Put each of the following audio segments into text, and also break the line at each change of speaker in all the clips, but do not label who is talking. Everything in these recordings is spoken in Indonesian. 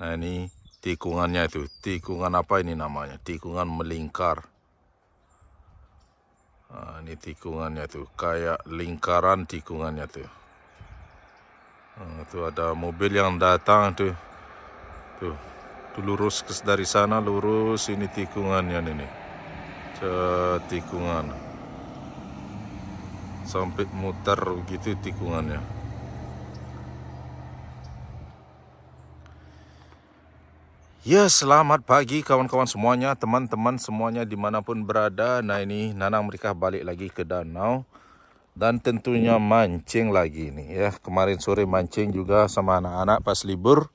Nah ini tikungannya itu. Tikungan apa ini namanya? Tikungan melingkar. Nah, ini tikungannya itu. Kayak lingkaran tikungannya tuh. Nah, itu ada mobil yang datang itu. Tuh. tuh lurus dari sana lurus ini tikungannya ini. ke tikungan. Sampai muter gitu tikungannya. Ya selamat pagi kawan-kawan semuanya, teman-teman semuanya dimanapun berada. Nah ini Nanang mereka balik lagi ke danau dan tentunya hmm. mancing lagi nih ya. Kemarin sore mancing juga sama anak-anak pas libur.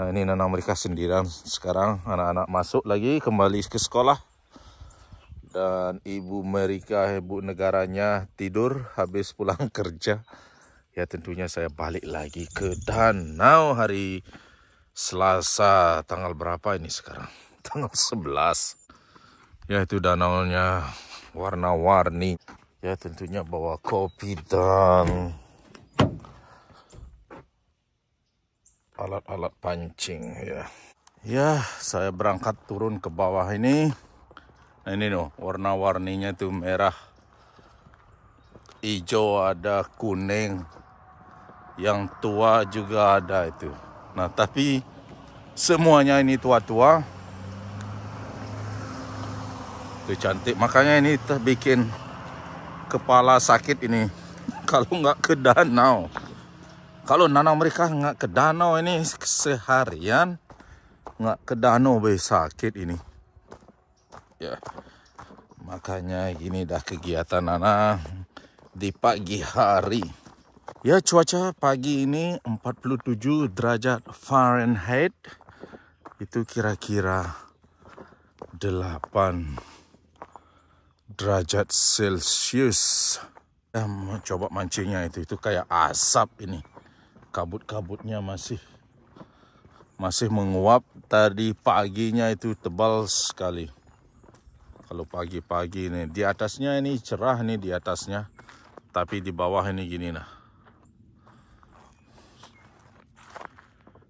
Nah ini Nanang mereka sendirian sekarang anak-anak masuk lagi kembali ke sekolah. Dan ibu mereka, ibu negaranya tidur habis pulang kerja. Ya tentunya saya balik lagi ke danau hari Selasa tanggal berapa ini sekarang? Tanggal 11. Ya, itu danaunya warna-warni. Ya tentunya bawa kopi dan alat-alat pancing ya. Ya, saya berangkat turun ke bawah ini. Nah, ini loh, warna-warninya itu merah. Hijau ada kuning. Yang tua juga ada itu. Nah, tapi semuanya ini tua-tua. Itu cantik. Makanya ini terbikin kepala sakit ini. Kalau nggak ke danau. Kalau nana mereka nggak ke danau ini seharian. Nggak ke danau be sakit ini. Ya. Makanya ini dah kegiatan anak di pagi hari. Ya cuaca pagi ini 47 derajat Fahrenheit itu kira-kira 8 derajat Celsius. Em, eh, coba mancingnya itu itu kayak asap ini. Kabut-kabutnya masih masih menguap. Tadi paginya itu tebal sekali. Kalau pagi-pagi ini di atasnya ini cerah nih di atasnya. Tapi di bawah ini gini nah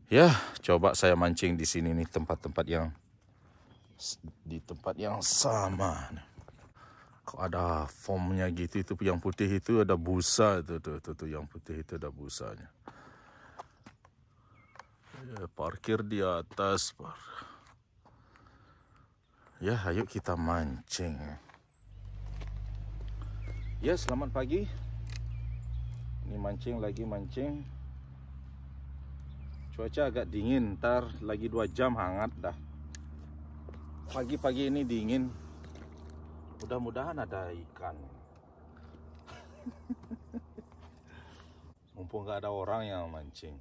ya coba saya mancing di sini nih tempat-tempat yang di tempat yang sama kok ada formnya gitu itu yang putih itu ada busa itu tuh, tuh, tuh yang putih itu ada busanya ya, parkir di atas par ya ayo kita mancing ya selamat pagi ini mancing lagi mancing cuaca agak dingin ntar lagi dua jam hangat dah pagi-pagi ini dingin mudah-mudahan ada ikan mumpung gak ada orang yang mancing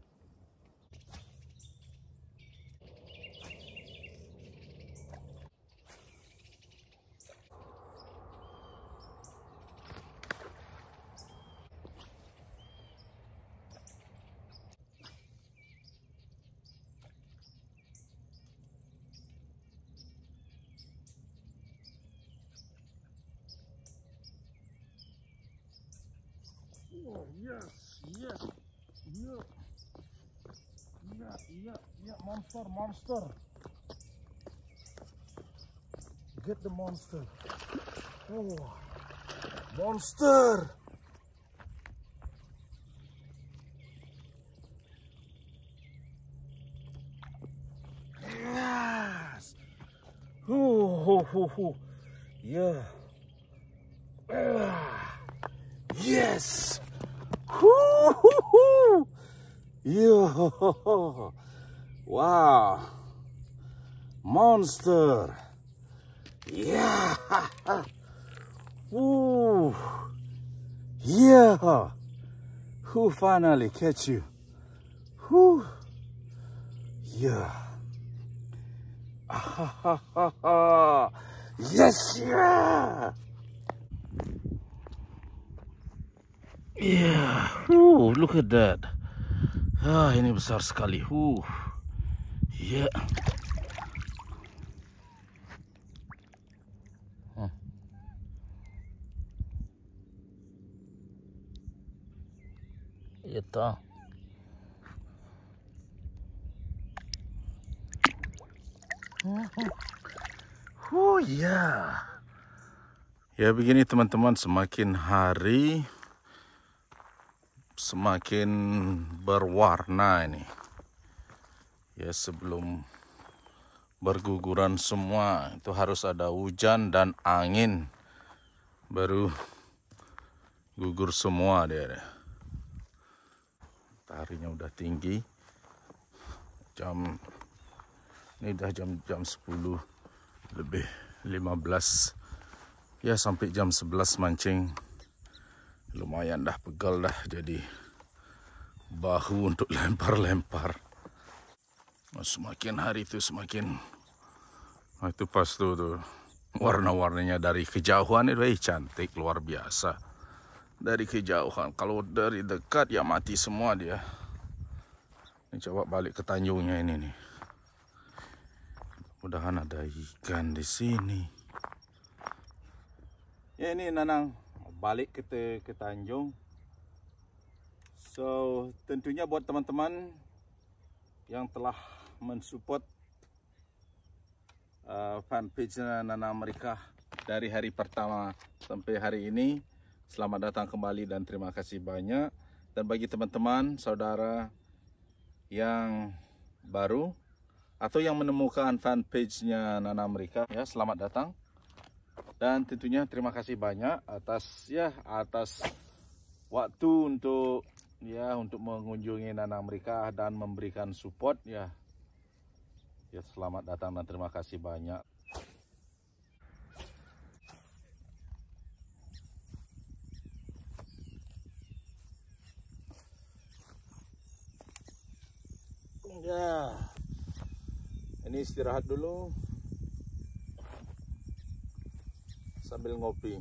Oh, yes, yes, yeah. Yeah, yeah, yeah, monster, monster. Get the monster. Oh, monster. Yes. oh, hoo, oh, oh, oh. hoo, hoo. Yeah. Ah. Yes. Yeah! wow, monster, yeah, ooh, yeah, who finally catch you, who, yeah, yes, yeah. Yeah. Ooh, look at that. Ah, ini besar sekali. Uh. Yeah. Huh. Itu. Oh ya. Yeah. Ya begini teman-teman, semakin hari semakin berwarna ini ya sebelum berguguran semua itu harus ada hujan dan angin baru gugur semua dia tarinya udah tinggi jam ini udah jam jam 10 lebih 15 ya sampai jam 11 mancing lumayan dah pegal dah jadi bahu untuk lempar-lempar semakin hari itu semakin nah, itu pas tuh, tuh. warna-warnanya dari kejauhan itu eh, cantik luar biasa dari kejauhan kalau dari dekat ya mati semua dia ini coba balik ke tanjungnya ini nih mudahan ada ikan di sini ini nanang balik kita ke Tanjung so tentunya buat teman-teman yang telah mensupport uh, fanpage Nana Amerika dari hari pertama sampai hari ini selamat datang kembali dan terima kasih banyak dan bagi teman-teman saudara yang baru atau yang menemukan fanpage-nya Nana Amerika ya selamat datang dan tentunya terima kasih banyak atas ya atas waktu untuk ya untuk mengunjungi Nana mereka dan memberikan support ya ya selamat datang dan terima kasih banyak ya ini istirahat dulu sambil ngopi